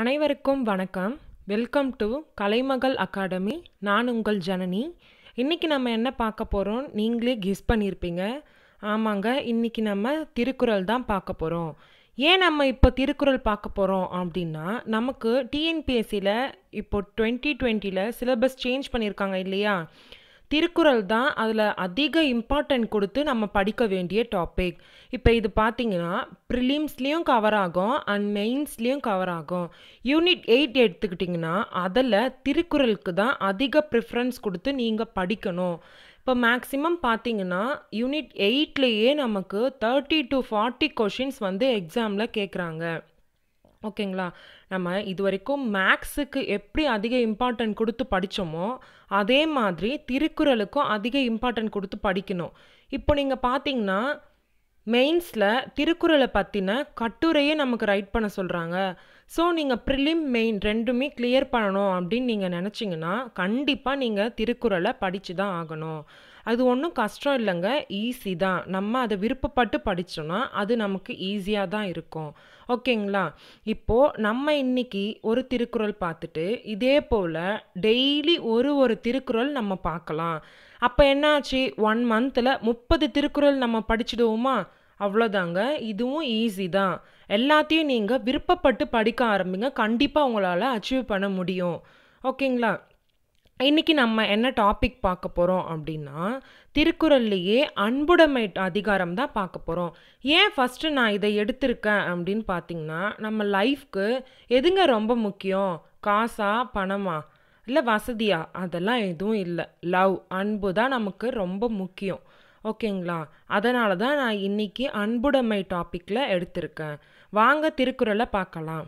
அனைவருக்கும் வணக்கம் welcome to Kalaimagal academy நான் உங்கள் ஜனனி இன்றைக்கி நம்ம என்ன பார்க்க போகிறோம் நீங்களே கெஸ் பண்ணியிருப்பீங்க ஆமாங்க இன்றைக்கி நம்ம திருக்குறள் தான் பார்க்க போகிறோம் ஏன் நம்ம இப்போ திருக்குறள் பார்க்க போகிறோம் அப்படின்னா நமக்கு டிஎன்பிஎஸ்சியில் இப்போ டுவெண்ட்டி டுவெண்ட்டியில் சிலபஸ் சேஞ்ச் பண்ணியிருக்காங்க இல்லையா திருக்குறள் தான் அதில் அதிக இம்பார்ட்டன்ட் கொடுத்து நம்ம படிக்க வேண்டிய டாபிக் இப்போ இது பார்த்தீங்கன்னா ப்ரிலிம்ஸ்லேயும் கவர் ஆகும் அண்ட் மெயின்ஸ்லேயும் கவர் ஆகும் யூனிட் எயிட் எடுத்துக்கிட்டிங்கன்னா அதில் திருக்குறளுக்கு தான் அதிக ப்ரிஃபரன்ஸ் கொடுத்து நீங்கள் படிக்கணும் இப்போ மேக்ஸிமம் பார்த்தீங்கன்னா யூனிட் எயிட்லேயே நமக்கு தேர்ட்டி டு ஃபார்ட்டி கொஷின்ஸ் வந்து எக்ஸாமில் கேட்குறாங்க ஓகேங்களா நம்ம இது வரைக்கும் மேக்ஸுக்கு எப்படி அதிக இம்பார்ட்டன்ட் கொடுத்து படித்தோமோ அதே மாதிரி திருக்குறளுக்கும் அதிக இம்பார்ட்டன்ட் கொடுத்து படிக்கணும் இப்போ நீங்கள் பார்த்தீங்கன்னா மெயின்ஸில் திருக்குறளை பற்றின கட்டுரையே நமக்கு ரைட் பண்ண சொல்கிறாங்க ஸோ நீங்கள் ப்ரிலிம் மெயின் ரெண்டுமே கிளியர் பண்ணணும் அப்படின்னு நீங்கள் நினச்சிங்கன்னா கண்டிப்பாக நீங்கள் திருக்குறளை படித்து தான் ஆகணும் அது ஒன்றும் கஷ்டம் இல்லைங்க ஈஸி தான் நம்ம அதை விருப்பப்பட்டு படித்தோம்னா அது நமக்கு ஈஸியாக தான் இருக்கும் ஓகேங்களா இப்போது நம்ம இன்றைக்கி ஒரு திருக்குறள் பார்த்துட்டு இதே போல் டெய்லி ஒரு ஒரு திருக்குறள் நம்ம பார்க்கலாம் அப்போ என்னாச்சு ஒன் மந்தில் முப்பது திருக்குறள் நம்ம படிச்சிடுவோமா அவ்வளோதாங்க இதுவும் ஈஸி தான் எல்லாத்தையும் நீங்கள் விருப்பப்பட்டு படிக்க ஆரம்பிங்க கண்டிப்பாக உங்களால் அச்சீவ் பண்ண முடியும் ஓகேங்களா இன்றைக்கி நம்ம என்ன டாபிக் பார்க்க போகிறோம் அப்படின்னா திருக்குறள்லேயே அன்புடைமை அதிகாரம் தான் பார்க்க போகிறோம் ஏன் ஃபஸ்ட்டு நான் இதை எடுத்திருக்கேன் அப்படின்னு பார்த்தீங்கன்னா நம்ம லைஃப்க்கு எதுங்க ரொம்ப முக்கியம் காசா பணமா இல்லை வசதியா அதெல்லாம் எதுவும் இல்லை லவ் அன்பு தான் நமக்கு ரொம்ப முக்கியம் ஓகேங்களா அதனால தான் நான் இன்றைக்கி அன்புடைமை டாப்பிக்கில் எடுத்திருக்கேன் வாங்க திருக்குறளை பார்க்கலாம்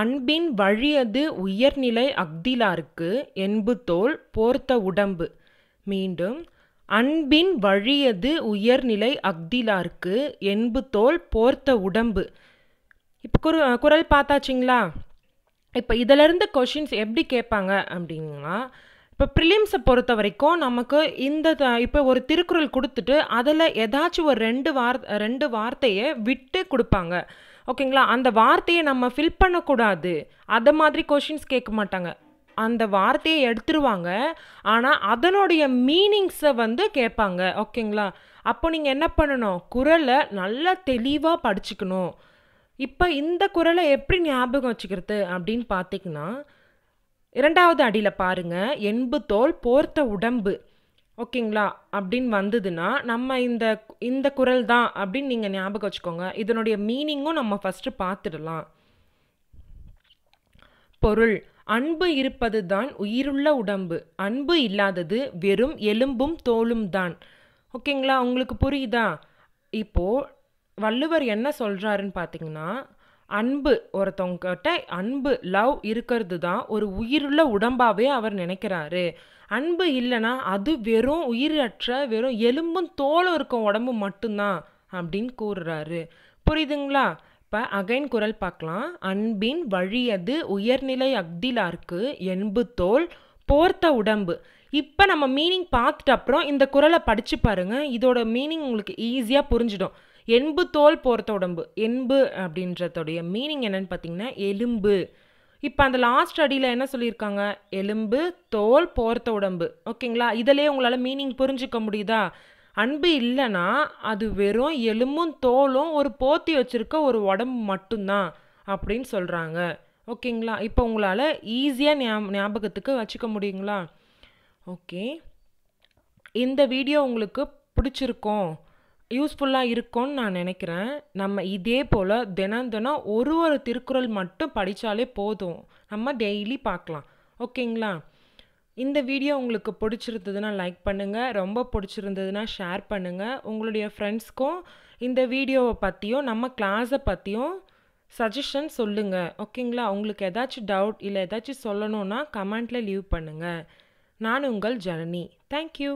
அன்பின் வழியது உயர்நிலை அஃதிலார்க்கு என்புத்தோல் போர்த்த உடம்பு மீண்டும் அன்பின் வழியது உயர்நிலை அஃதிலார்க்கு என்புத்தோல் போர்த்த உடம்பு இப்போ குரு குரல் பார்த்தாச்சிங்களா இப்போ இதிலிருந்து கொஷின்ஸ் எப்படி கேட்பாங்க அப்படின்னா இப்போ ப்ரிலிம்ஸை பொறுத்த வரைக்கும் நமக்கு இந்த இப்போ ஒரு திருக்குறள் கொடுத்துட்டு அதில் ஏதாச்சும் ஒரு ரெண்டு வார ரெண்டு வார்த்தையை விட்டு கொடுப்பாங்க ஓகேங்களா அந்த வார்த்தையை நம்ம ஃபில் பண்ணக்கூடாது அதை மாதிரி கொஷின்ஸ் கேட்க மாட்டாங்க அந்த வார்த்தையை எடுத்துருவாங்க ஆனால் அதனுடைய மீனிங்ஸை வந்து கேட்பாங்க ஓகேங்களா அப்போ நீங்கள் என்ன பண்ணணும் குரலை நல்லா தெளிவாக படிச்சுக்கணும் இப்போ இந்த குரலை எப்படி ஞாபகம் வச்சுக்கிறது அப்படின்னு பார்த்தீங்கன்னா இரண்டாவது அடியில் பாருங்கள் எண்பு தோல் போர்த்த உடம்பு ஓகேங்களா அப்படின்னு வந்ததுன்னா நம்ம இந்த இந்த குரல் தான் அப்படின்னு நீங்கள் ஞாபகம் வச்சுக்கோங்க இதனுடைய மீனிங்கும் நம்ம ஃபஸ்ட்டு பார்த்துடலாம் பொருள் அன்பு இருப்பது தான் உயிருள்ள உடம்பு அன்பு இல்லாதது வெறும் எலும்பும் தோலும் தான் ஓகேங்களா உங்களுக்கு புரியுதா இப்போது வள்ளுவர் என்ன சொல்கிறாருன்னு பார்த்தீங்கன்னா அன்பு ஒருத்தவங்கிட்ட அன்பு லவ் இருக்கிறது தான் ஒரு உயிருள்ள உடம்பாகவே அவர் நினைக்கிறாரு அன்பு இல்லைன்னா அது வெறும் உயிரற்ற வெறும் எலும்பும் தோலும் இருக்க உடம்பு மட்டும்தான் அப்படின்னு கூறுறாரு புரியுதுங்களா இப்போ அகைன் குரல் பார்க்கலாம் அன்பின் வழியது உயர்நிலை அக்திலாருக்கு என்பு தோல் போர்த்த உடம்பு இப்போ நம்ம மீனிங் பார்த்துட்டு அப்புறம் இந்த குரலை படித்து பாருங்கள் இதோட மீனிங் உங்களுக்கு ஈஸியாக புரிஞ்சிடும் எண்பு தோல் போர்த்த உடம்பு எண்பு அப்படின்றதுடைய மீனிங் என்னன்னு பார்த்தீங்கன்னா எலும்பு இப்போ அந்த லாஸ்ட் அடியில் என்ன சொல்லியிருக்காங்க எலும்பு தோல் போர்த்த உடம்பு ஓகேங்களா இதிலே உங்களால் மீனிங் புரிஞ்சிக்க முடியுதா அன்பு இல்லைன்னா அது வெறும் எலும்பும் தோலும் ஒரு போத்தி வச்சுருக்க ஒரு உடம்பு மட்டும்தான் அப்படின்னு சொல்கிறாங்க ஓகேங்களா இப்போ உங்களால் ஈஸியாக ஞாபகத்துக்கு வச்சுக்க முடியுங்களா ஓகே இந்த வீடியோ உங்களுக்கு பிடிச்சிருக்கோம் யூஸ்ஃபுல்லாக இருக்கும்னு நான் நினைக்கிறேன் நம்ம இதே போல் தினம் தினம் ஒரு ஒரு திருக்குறள் மட்டும் படித்தாலே போதும் நம்ம டெய்லி பார்க்கலாம் ஓகேங்களா இந்த வீடியோ உங்களுக்கு பிடிச்சிருந்ததுன்னா லைக் பண்ணுங்கள் ரொம்ப பிடிச்சிருந்ததுன்னா ஷேர் பண்ணுங்கள் உங்களுடைய ஃப்ரெண்ட்ஸ்க்கும் இந்த வீடியோவை பற்றியும் நம்ம கிளாஸை பற்றியும் சஜஷன் சொல்லுங்கள் ஓகேங்களா உங்களுக்கு ஏதாச்சும் டவுட் இல்லை ஏதாச்சும் சொல்லணுன்னா கமெண்ட்டில் லீவ் பண்ணுங்கள் நான் உங்கள் ஜனனி தேங்க்யூ